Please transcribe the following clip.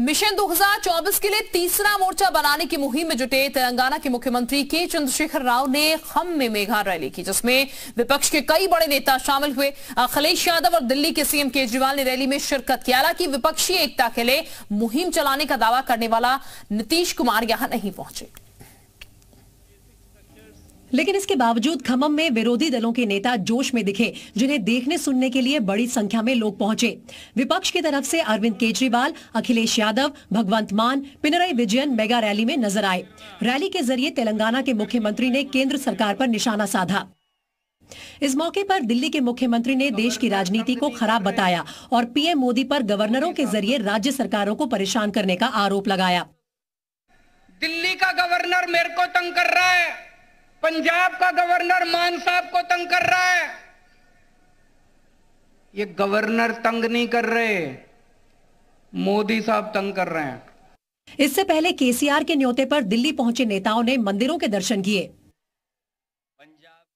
mission 2024 के लिए तीसरा मोर्चा बनाने की मुहिम में जुटे तेलंगाना के मुख्यमंत्री के चंद्रशेखर राव ने हम में मेघा रैली की जिसमें विपक्ष के कई बड़े नेता शामिल हुए अखिलेश यादव और दिल्ली के सीएम केजरीवाल ने रैली में शिरकत किया हालांकि विपक्षी एकता के लिए मुहिम चलाने का दावा करने वाला नीतीश कुमार यहां नहीं पहुंचे लेकिन इसके बावजूद खमम में विरोधी दलों के नेता जोश में दिखे जिन्हें देखने सुनने के लिए बड़ी संख्या में लोग पहुंचे विपक्ष की तरफ से अरविंद केजरीवाल अखिलेश यादव भगवंत मान पिनराई विजयन मेगा रैली में नजर आए रैली के जरिए तेलंगाना के मुख्यमंत्री ने केंद्र सरकार पर निशाना साधा इस मौके पर दिल्ली के मुख्यमंत्री ने देश की राजनीति को खराब बताया और पीएम मोदी पर गवर्नरों के जरिए राज्य सरकारों को परेशान करने का आरोप लगाया दिल्ली का गवर्नर मेरे को तो पंजाब का गवर्नर मान साहब को तंग कर रहा है ये गवर्नर तंग नहीं कर रहे मोदी साहब तंग कर रहे हैं इससे पहले केसीआर के न्योते पर दिल्ली पहुंचे नेताओं ने मंदिरों के दर्शन किए पंजाब